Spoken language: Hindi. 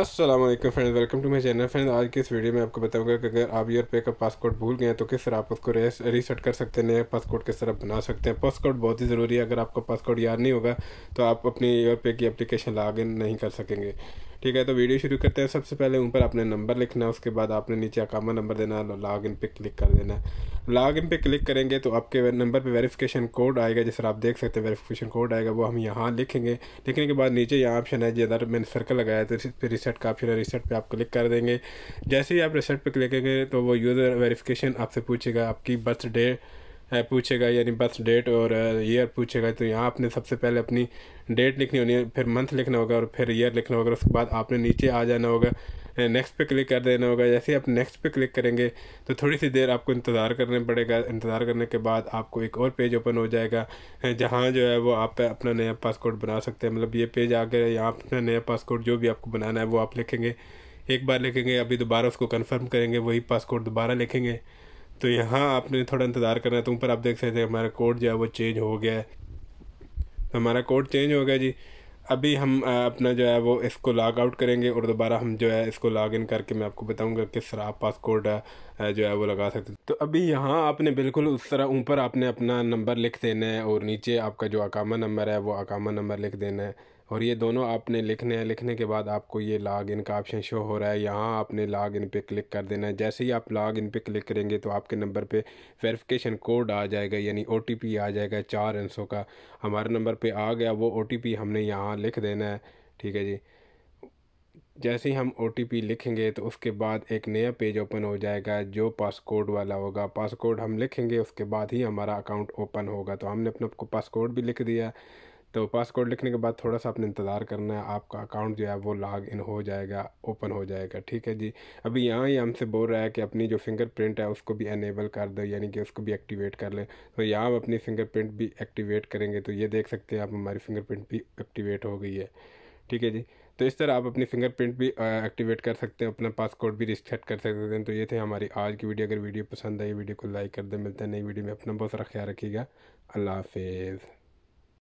Aslam friend welcome to my channel friend आज की इस वीडियो में आपको बताऊंगा कि अगर आप यूर पे का पासपोर्ट भूल गए तो किस तरह आप उसको रीसेट कर सकते हैं नया पासपोर्ट किस तरह बना सकते हैं पासपोर्ट बहुत ही ज़रूरी है अगर आपका पासपोर्ट याद नहीं होगा तो आप अपनी यूर पे की एप्लीकेशन लॉग इन नहीं कर सकेंगे ठीक है तो वीडियो शुरू करते हैं सबसे पहले ऊपर आपने नंबर लिखना है उसके बाद आपने नीचे अकामा नंबर देना है लॉग इन पर क्लिक कर देना है लॉग इन पर क्लिक करेंगे तो आपके नंबर पर वेरिफिकेशन कोड आएगा जिस आप देख सकते हैं वेरिफिकेशन कोड आएगा वो हम यहाँ लिखेंगे लिखने के बाद नीचे यहाँ ऑप्शन है जर मैंने सर्कल लगाया तो इस पर रिसेट का ऑप्शन है रिसेट पर आप क्लिक कर देंगे जैसे ही आप रिसेट पर क्लिक करेंगे तो वो यूज़र वेरीफिकेशन आपसे पूछेगा आपकी बर्थडे पूछेगा यानी बर्थ डेट और ईयर uh, पूछेगा तो यहाँ आपने सबसे पहले अपनी डेट लिखनी होनी है फिर मंथ लिखना होगा और फिर ईयर लिखना होगा उसके बाद आपने नीचे आ जाना होगा नेक्स्ट uh, पे क्लिक कर देना होगा जैसे ही आप नेक्स्ट पे क्लिक करेंगे तो थोड़ी सी देर आपको इंतज़ार करने पड़ेगा इंतज़ार करने के बाद आपको एक और पेज ओपन हो जाएगा uh, जहाँ जो है वो आप अपना नया पासपोर्ट बना सकते हैं मतलब ये पेज आ गया यहाँ अपना नया पासपोर्ट जो भी आपको बनाना है वो आप लिखेंगे एक बार लिखेंगे अभी दोबारा उसको कन्फर्म करेंगे वही पासपोर्ट दोबारा लिखेंगे तो यहाँ आपने थोड़ा इंतज़ार करना है तो ऊपर आप देख सकते हैं हमारा कोड जो है वो चेंज हो गया है तो हमारा कोड चेंज हो गया जी अभी हम अपना जो है वो इसको लॉग आउट करेंगे और दोबारा हम जो है इसको लॉग इन करके मैं आपको बताऊंगा किस तरह आप पासकोड जो है वो लगा सकते हैं तो अभी यहाँ आपने बिल्कुल उस तरह ऊपर आपने अपना नंबर लिख देना है और नीचे आपका जो अकामा नंबर है वो अकामा नंबर लिख देना है और ये दोनों आपने लिखने हैं लिखने के बाद आपको ये लॉग इन का ऑप्शन शो हो रहा है यहाँ आपने लॉग इन पर क्लिक कर देना है जैसे ही आप लॉग इन पर क्लिक करेंगे तो आपके नंबर पे वेरिफिकेशन कोड आ जाएगा यानी ओ आ जाएगा चार अंशों का हमारे नंबर पर आ गया वो ओ हमने यहाँ लिख देना है ठीक है जी जैसे ही हम ओ लिखेंगे तो उसके बाद एक नया पेज ओपन हो जाएगा जो पासकोड वाला होगा पासकोड हम लिखेंगे उसके बाद ही हमारा अकाउंट ओपन होगा तो हमने अपना पासकोड भी लिख दिया तो पासकोड लिखने के बाद थोड़ा सा आपने इंतज़ार करना है आपका अकाउंट जो है वो लॉग इन हो जाएगा ओपन हो जाएगा ठीक है जी अभी यहाँ ही हमसे बोल रहा है कि अपनी जो फिंगरप्रिंट है उसको भी एनेबल कर दो यानी कि उसको भी एक्टिवेट कर लें तो यहाँ हम अपनी फिंगरप्रिंट भी एक्टिवेट करेंगे तो ये देख सकते हैं आप हमारी फिंगरप्रिंट भी एक्टिवेट हो गई है ठीक है जी तो इस तरह आप अपनी फिंगरप्रिंट भी एक्टिवेट कर सकते हैं अपना पासकोड भी रिसेट कर सकते हैं तो ये थे हमारी आज की वीडियो अगर वीडियो पसंद आई वीडियो को लाइक कर दें मिलते हैं नई वीडियो में अपना बहुत सारा ख्याल रखिएगा अल्लाह हाफिज़